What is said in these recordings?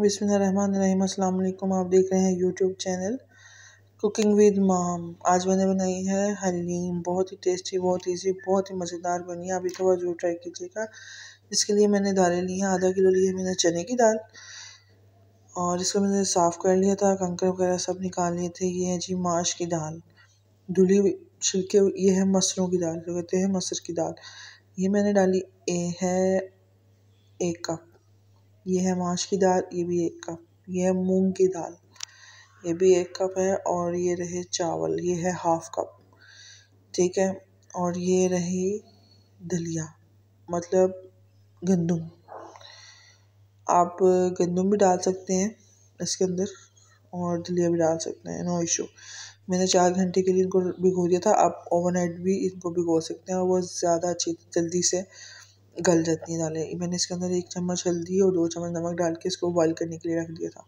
बिसमीम अल्लाम आप देख रहे हैं यूट्यूब चैनल कुकिंग विद माम आज मैंने बनाई है हलीम बहुत ही टेस्टी बहुत ईजी बहुत ही मज़ेदार बनी है आप एक बार जरूर ट्राई कीजिएगा इसके लिए मैंने दालें ली हैं आधा किलो लिए मैंने चने की दाल और इसको मैंने साफ़ कर लिया था कंकर वगैरह सब निकाल लिए थे ये है जी माश की दाल धुली छिलके ये है मसरों की दाल जो कहते हैं मसर की दाल ये मैंने डाली ए है एक कप ये है माश की दाल ये भी एक कप ये है मूंग की दाल ये भी एक कप है और ये रहे चावल ये है हाफ कप ठीक है और ये रही दलिया मतलब गंदम आप गंदम भी डाल सकते हैं इसके अंदर और दलिया भी डाल सकते हैं नो इशू मैंने चार घंटे के लिए इनको भिगो दिया था आप ओवरनाइट भी इनको भिगो सकते हैं और वो ज़्यादा अच्छी जल्दी से गल जाती हैं दालें मैंने इसके अंदर एक चम्मच हल्दी और दो चम्मच नमक डाल के इसको बॉयल करने के लिए रख दिया था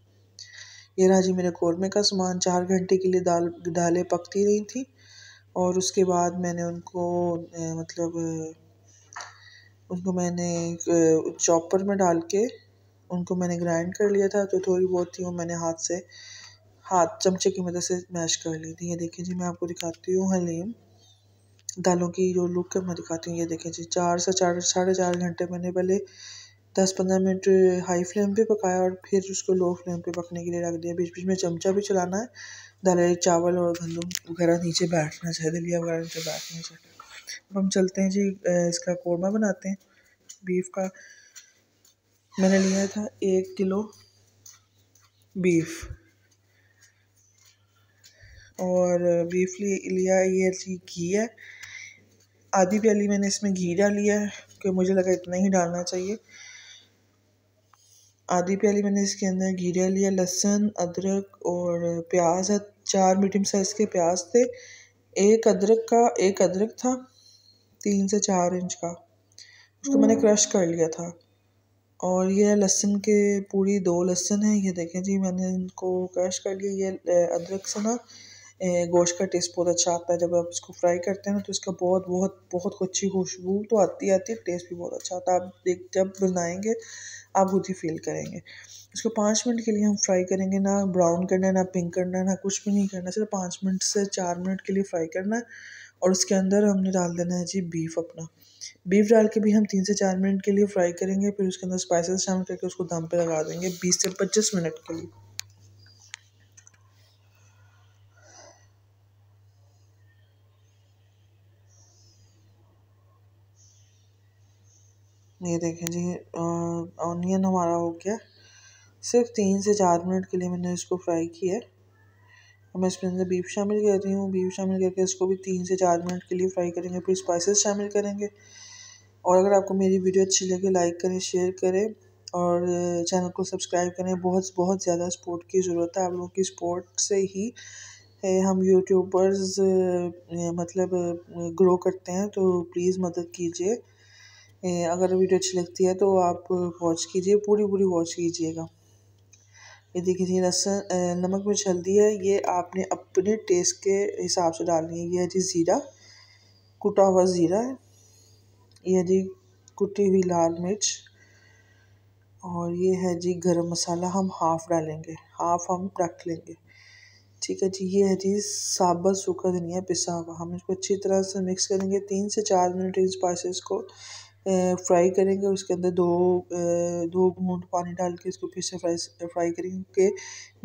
ये रहा जी मेरे कौरमे का सामान चार घंटे के लिए दाल दालें पकती रही थी और उसके बाद मैंने उनको ए, मतलब उनको मैंने चॉपर में डाल के उनको मैंने ग्राइंड कर लिया था तो थोड़ी बहुत थी वो मैंने हाथ से हाथ चमचे की मदद से मैश कर ली थी ये देखिए जी मैं आपको दिखाती हूँ हलीम दालों की जो लुक है मैं दिखाती हूँ ये देखें जी चार से चार साढ़े चार घंटे मैंने पहले दस पंद्रह मिनट हाई फ्लेम पे पकाया और फिर उसको लो फ्लेम पे पकने के लिए रख दिया बीच बीच में चमचा भी चलाना है दाल चावल और गंदम वगैरह नीचे बैठना चाहिए दलिया वगैरह नीचे बैठना चाहिए अब हम चलते हैं जी इसका कौरमा बनाते हैं बीफ का मैंने लिया था एक किलो बीफ और बीफ लिया ये जी घी है आधी प्याली मैंने इसमें घी डाली है क्योंकि मुझे लगा इतना ही डालना चाहिए आधी प्याली मैंने इसके अंदर घी डाली है लहसुन अदरक और प्याज है चार मीडियम साइज़ के प्याज थे एक अदरक का एक अदरक था तीन से चार इंच का उसको मैंने क्रश hmm. कर लिया था और ये लहसुन के पूरी दो लहसुन है ये देखें जी मैंने इनको क्रश कर लिया ये अदरक से ना गोश्त का टेस्ट बहुत अच्छा आता है जब आप इसको फ्राई करते हैं ना तो इसका बहुत बहुत बहुत अच्छी खुशबू तो आती आती है टेस्ट भी बहुत अच्छा आता है आप देख जब बनाएंगे आप खुद ही फील करेंगे इसको पाँच मिनट के लिए हम फ्राई करेंगे ना ब्राउन करना है ना पिंक करना है ना कुछ भी नहीं करना सिर्फ पाँच मिनट से चार मिनट के लिए फ्राई करना है और उसके अंदर हमने डाल देना है जी बीफ अपना बीफ डाल के भी हम तीन से चार मिनट के लिए फ्राई करेंगे फिर उसके अंदर स्पाइसेस शामिल करके उसको दम पे लगा देंगे बीस से पच्चीस मिनट के लिए ये देखें जी ऑनियन हमारा हो गया सिर्फ तीन से चार मिनट के लिए मैंने इसको फ्राई किया है मैं इसमें अंदर बीफ शामिल कर रही हूँ बीफ शामिल करके इसको भी तीन से चार मिनट के लिए फ्राई करेंगे फिर स्पाइसेस शामिल करेंगे और अगर आपको मेरी वीडियो अच्छी लगे लाइक करें शेयर करें और चैनल को सब्सक्राइब करें बहुत बहुत ज़्यादा सपोर्ट की ज़रूरत है आप लोगों की सपोर्ट से ही है हम यूट्यूबर्स मतलब ग्रो करते हैं तो प्लीज़ मदद कीजिए अगर वीडियो अच्छी लगती है तो आप वॉच कीजिए पूरी पूरी वॉच कीजिएगा ये देखिए लहसुन नमक मिर्च हल्दी है ये आपने अपने टेस्ट के हिसाब से डालनी है ये है जी ज़ीरा कुटा हुआ ज़ीरा है ये है जी कुटी हुई लाल मिर्च और ये है जी गरम मसाला हम हाफ़ डालेंगे हाफ़ हम रख लेंगे ठीक है जी ये है जी साबत सूखा धनिया पिसा हुआ हम इसको अच्छी तरह से मिक्स करेंगे तीन से चार मिनट इन स्पाइसेस को फ्राई करेंगे उसके अंदर दो दो घूंट पानी डाल के इसको फिर से फ्राई फ्राई करेंगे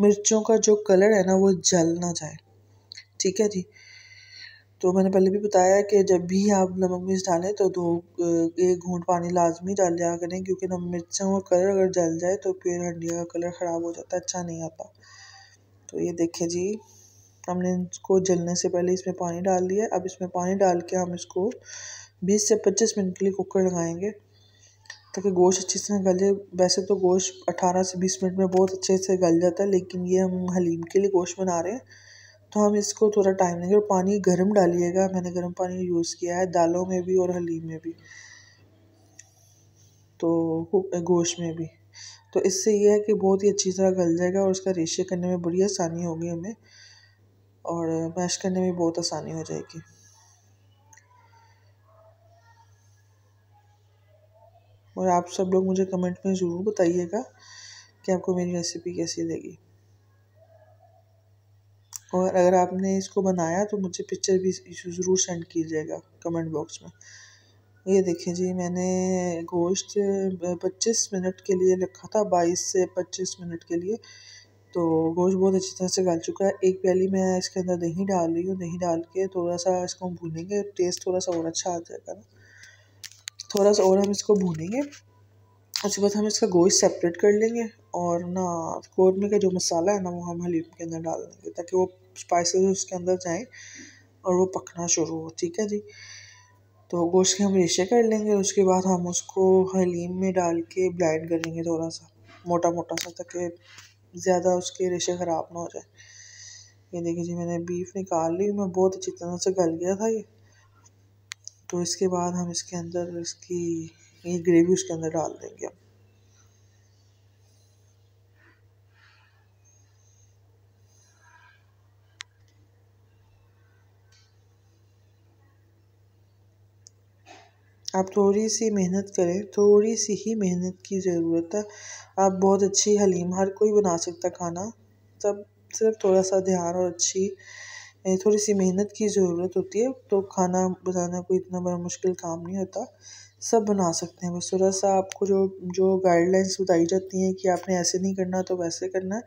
मिर्चों का जो कलर है ना वो जल ना जाए ठीक है जी तो मैंने पहले भी बताया कि जब भी आप नमक मिर्च डालें तो दो एक घूंट पानी लाजमी डाल दिया करें क्योंकि नमक मिर्चों का कलर अगर जल जाए तो फिर हंडिया का कलर ख़राब हो जाता है अच्छा नहीं आता तो ये देखें जी हमने इसको जलने से पहले इसमें पानी डाल दिया अब इसमें पानी डाल के हम इसको बीस से पच्चीस मिनट के लिए कुकर लगाएंगे ताकि गोश्त अच्छे से गले वैसे तो गोश्त अठारह से बीस मिनट में बहुत अच्छे से गल जाता है लेकिन ये हम हलीम के लिए गोश्त बना रहे हैं तो हम इसको थोड़ा टाइम लेंगे और पानी गर्म डालिएगा मैंने गर्म पानी यूज़ किया है दालों में भी और हलीम में भी तो गोश्त में भी तो इससे यह है कि बहुत ही अच्छी तरह गल जाएगा और उसका रेशे करने में बड़ी आसानी होगी हमें और मैश करने में बहुत आसानी हो जाएगी और आप सब लोग मुझे कमेंट में ज़रूर बताइएगा कि आपको मेरी रेसिपी कैसी लगी और अगर आपने इसको बनाया तो मुझे पिक्चर भी ज़रूर सेंड कीजिएगा कमेंट बॉक्स में ये देखें जी मैंने गोश्त 25 मिनट के लिए रखा था 22 से 25 मिनट के लिए तो गोश्त बहुत अच्छी तरह से गल चुका है एक प्याली मैं इसके अंदर दही डाल रही हूँ दही डाल के थोड़ा सा इसको हम भूनेंगे टेस्ट थोड़ा सा और अच्छा आ जाएगा ना थोड़ा सा और हम इसको भूनेंगे उसके बाद हम इसका गोश्त सेपरेट कर लेंगे और ना कौरमे का जो मसाला है ना वो हम हलीम के अंदर डाल देंगे ताकि वो स्पाइसेस उसके अंदर जाएं और वो पकना शुरू हो ठीक है जी तो गोश्त के हम रेशे कर लेंगे उसके बाद हम उसको हलीम में डाल के ब्लाइंड कर लेंगे थोड़ा सा मोटा मोटा सा ताकि ज़्यादा उसके रेशे ख़राब ना हो जाए ये देखिए जी मैंने बीफ निकाल ली मैं बहुत अच्छी तरह से गल गया था ये तो इसके बाद हम इसके अंदर इसकी ये ग्रेवी उसके अंदर डाल देंगे हम आप थोड़ी सी मेहनत करें थोड़ी सी ही मेहनत की ज़रूरत है आप बहुत अच्छी हलीम हर कोई बना सकता खाना तब सिर्फ थोड़ा सा ध्यान और अच्छी थोड़ी सी मेहनत की ज़रूरत होती है तो खाना बनाना कोई इतना बड़ा मुश्किल काम नहीं होता सब बना सकते हैं बस थोड़ा सा आपको जो जो गाइडलाइंस बताई जाती हैं कि आपने ऐसे नहीं करना तो वैसे करना है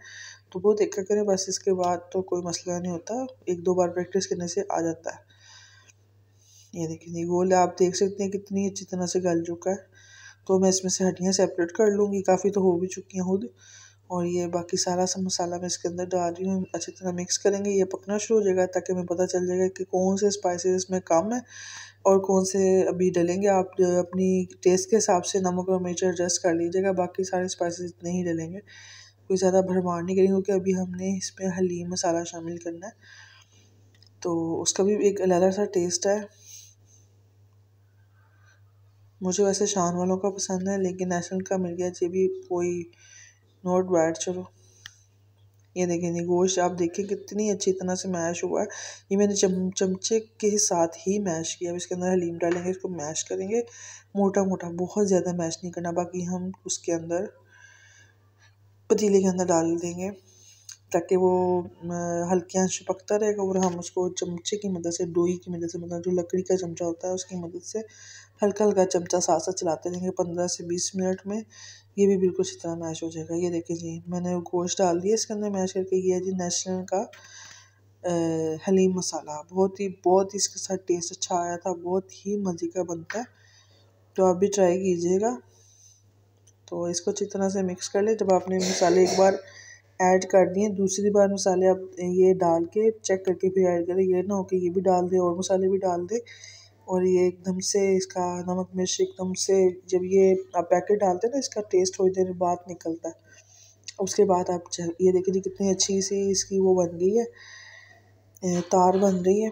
तो वो देखा करें बस इसके बाद तो कोई मसला नहीं होता एक दो बार प्रैक्टिस करने से आ जाता है ये देखिए गोल आप देख सकते हैं कितनी अच्छी तरह से गल चुका है तो मैं इसमें से हड्डियाँ सेपरेट कर लूँगी काफ़ी तो हो भी चुकी हैं खुद और ये बाकी सारा सा मसाला मैं इसके अंदर डाल रही हूँ अच्छी तरह मिक्स करेंगे ये पकना शुरू हो जाएगा ताकि हमें पता चल जाएगा कि कौन से स्पाइसेस इसमें कम है और कौन से अभी डलेंगे आप अपनी टेस्ट के हिसाब से नमक और मिर्च एडजस्ट कर लीजिएगा बाकी सारे स्पाइसेस इतने ही डलेंगे कोई ज़्यादा भरमार नहीं करेंगे क्योंकि अभी हमने इसमें हलीम मसाला शामिल करना है तो उसका भी एक अलग सा टेस्ट है मुझे वैसे शान वालों का पसंद है लेकिन नेशनल का मिल गया जो भी कोई नॉट बैड चलो ये देखिए नहीं गोश्त आप देखें कितनी अच्छी तरह से मैश हुआ है ये मैंने चम चमचे के साथ ही मैश किया अब इसके अंदर हलीम डालेंगे इसको मैश करेंगे मोटा मोटा बहुत ज़्यादा मैश नहीं करना बाकी हम उसके अंदर पतीले के अंदर डाल देंगे ताकि वो हल्के अंश पकता रहेगा और हम उसको चमचे की मदद से डोई की मदद से मतलब जो लकड़ी का चमचा होता है उसकी मदद से हल्का हल्का चमचा साथ साथ चलाते रहेंगे पंद्रह से बीस मिनट में ये भी बिल्कुल अच्छी तरह मैश हो जाएगा ये देखिए जी मैंने गोश्त डाल दिया इसके अंदर मैश करके ये है जी नेशनल का हलीम मसाला बहुत ही बहुत ही इसके साथ टेस्ट अच्छा आया था बहुत ही मज़े का बनता है तो आप भी ट्राई कीजिएगा तो इसको अच्छी तरह से मिक्स कर ले जब आपने मसाले एक बार ऐड कर दिए दूसरी बार मसाले आप ये डाल के चेक करके फिर ऐड करें ये ना हो कि ये भी डाल दें और मसाले भी डाल दें और ये एकदम से इसका नमक मिर्च एकदम से जब ये आप पैकेट डालते हैं ना इसका टेस्ट थोड़ी देर बाद निकलता है उसके बाद आप ये देखें जी कितनी अच्छी सी इसकी वो बन गई है तार बन रही है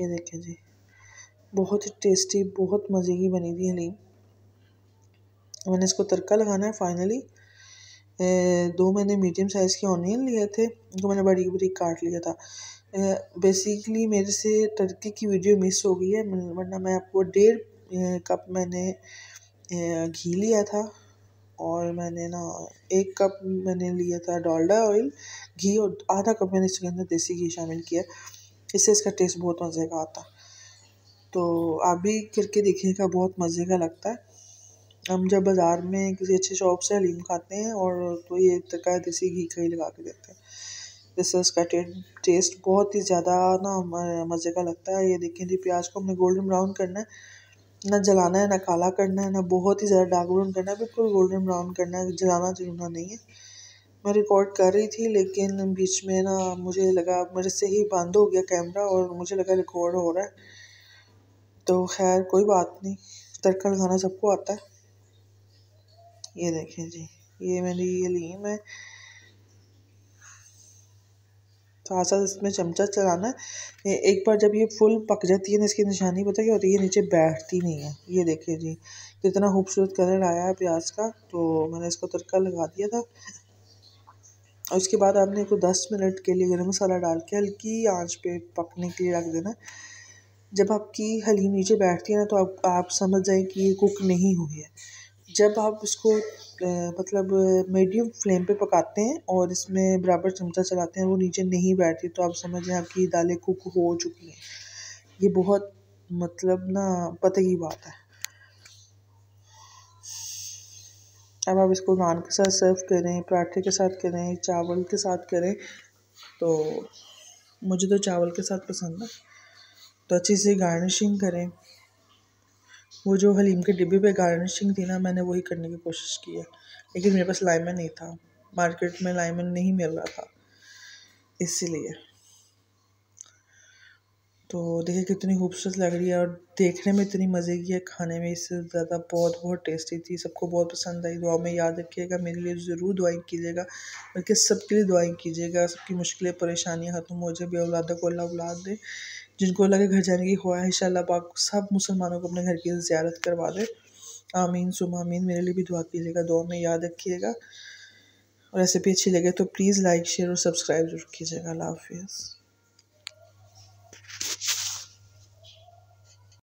ये देखिए जी बहुत ही टेस्टी बहुत मज़े की बनी थी हलीम मैंने इसको तड़का लगाना है फाइनली दो मैंने मीडियम साइज़ के ऑनियन लिए थे जो मैंने बड़ी बड़ी काट लिया था बेसिकली मेरे से टर्की की वीडियो मिस हो गई है वरना मैं आपको डेढ़ कप मैंने घी लिया था और मैंने ना एक कप मैंने लिया था डालडा ऑयल घी और आधा कप मैंने इसके अंदर देसी घी शामिल किया इससे इसका टेस्ट बहुत मज़े का आता तो आप भी करके देखने का बहुत मज़े का लगता है हम जब बाज़ार में किसी अच्छी शॉप से हलीम खाते हैं और तो एक तरह देसी घी का ही लगा के देते हैं जिससे उसका टेस्ट बहुत ही ज़्यादा ना मज़े का लगता है ये देखें जी प्याज को हमने गोल्डन ब्राउन करना है ना जलाना है ना काला करना है ना बहुत ही ज़्यादा डार्क ब्राउन करना है बिल्कुल गोल्डन ब्राउन करना है जलाना जुलना नहीं है मैं रिकॉर्ड कर रही थी लेकिन बीच में ना मुझे लगा मेरे से ही बंद हो गया कैमरा और मुझे लगा रिकॉर्ड हो रहा है तो खैर कोई बात नहीं तड़का लगाना सबको आता है ये देखें जी ये मेरी ये लीम है थोड़ा सा इसमें चमचा चलाना है एक बार जब ये फुल पक जाती है ना इसकी निशानी पता क्या होती है ये नीचे बैठती नहीं है ये देखिए जी कितना खूबसूरत कलर आया है प्याज का तो मैंने इसको तड़का लगा दिया था और उसके बाद आपने इसको दस मिनट के लिए गर्म मसाला डाल के हल्की आंच पे पकने के लिए रख देना जब आपकी हलीम नीचे बैठती है ना तो आप आप समझ जाए कि ये कुक नहीं हुई है जब आप इसको मतलब मीडियम फ्लेम पे पकाते हैं और इसमें बराबर चमचा चलाते हैं वो नीचे नहीं बैठती तो आप समझ आपकी दालें कुक हो चुकी हैं ये बहुत मतलब ना पते की बात है अब आप इसको नान के साथ सर्व करें पराठे के साथ करें चावल के साथ करें तो मुझे तो चावल के साथ पसंद है तो अच्छे से गार्निशिंग करें वो जो हलीम के डिब्बे पे गार्निशिंग थी ना मैंने वही करने की कोशिश की है लेकिन मेरे पास लाइमन नहीं था मार्केट में लाइमन नहीं मिल रहा था इसीलिए तो देखिए कितनी खूबसूरत लग रही है और देखने में इतनी मज़े की है खाने में इससे ज़्यादा बहुत बहुत टेस्टी थी सबको बहुत पसंद आई दुआ में याद रखिएगा मेरे लिए ज़रूर दुआई कीजिएगा बल्कि सबके लिए दुआई कीजिएगा सबकी मुश्किलें परेशानियाँ ख़त्म हो जाए बे औलादा को अल्लाह औलाद दे जिनको अल्लाह के घर जाने की ख्वाहिश अल्लाह पाक सब मुसलमानों को अपने घर की ज़्यारत करवा दे आमीन सुम आमीन मेरे लिए भी दुआ कीजिएगा दुआ में याद रखिएगा और रेसिपी अच्छी लगे तो प्लीज़ लाइक शेयर और सब्सक्राइब जरूर कीजिएगा अल्लाह हाफिज़